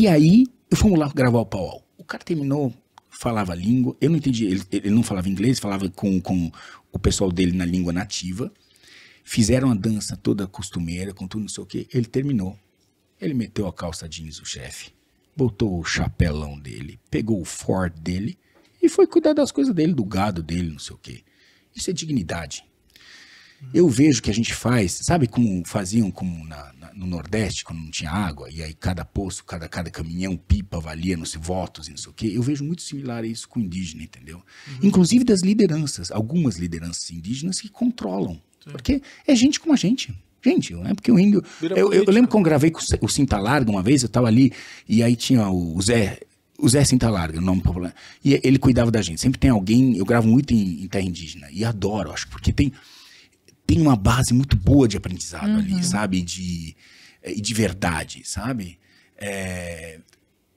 E aí, fomos lá gravar o pau. O cara terminou, falava língua, eu não entendi, ele, ele não falava inglês, falava com, com o pessoal dele na língua nativa. Fizeram a dança toda costumeira, com tudo, não sei o quê. Ele terminou. Ele meteu a calça jeans, o chefe, botou o chapelão dele, pegou o Ford dele e foi cuidar das coisas dele, do gado dele, não sei o quê. Isso é dignidade. Eu vejo que a gente faz, sabe como faziam como na, no Nordeste, quando não tinha água, e aí cada poço, cada, cada caminhão, pipa, valia, não sei, votos e não sei o quê, eu vejo muito similar a isso com indígena, entendeu? Uhum. Inclusive das lideranças, algumas lideranças indígenas que controlam. Sim. Porque é gente como a gente. Gente, né? Porque o índio. Eu, eu, eu, lembro quando eu gravei com o Cinta Larga uma vez, eu tava ali, e aí tinha o Zé. O Zé Cinta Larga, o nome popular. E ele cuidava da gente. Sempre tem alguém. Eu gravo muito em, em terra indígena. E adoro, acho, porque tem tem uma base muito boa de aprendizado uhum. ali, sabe? De, eh, de verdade, sabe? É,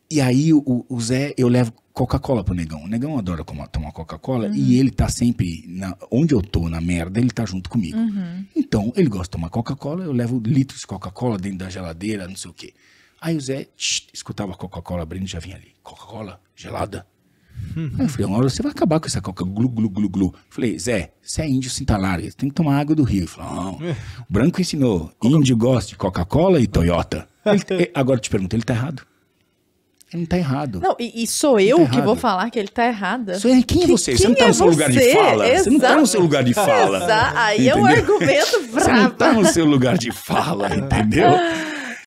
e aí o, o, Zé, eu levo Coca-Cola pro Negão. O Negão adora tomar Coca-Cola uhum. e ele tá sempre, na, onde eu tô na merda, ele tá junto comigo. Uhum. Então, ele gosta de tomar Coca-Cola, eu levo litros de Coca-Cola dentro da geladeira, não sei o quê. Aí o Zé tch, escutava a Coca-Cola abrindo e já vinha ali. Coca-Cola gelada, Aí eu falei, uma hora você vai acabar com essa coca, glu, glu, glu, glu. Falei, Zé, você é índio sintalar, tem que tomar água do rio. Ele falou, não. O branco ensinou, índio gosta de Coca-Cola e Toyota. Ele, agora eu te pergunto, ele tá errado? Ele não tá errado. Não, e, e sou eu tá que errado. vou falar que ele tá errado. Sou, quem é você? você quem não tá no é seu lugar de fala. Exato. Você não tá no seu lugar de fala. Exato. Aí é entendeu? é um argumento bravo. Você não tá no seu lugar de fala, entendeu?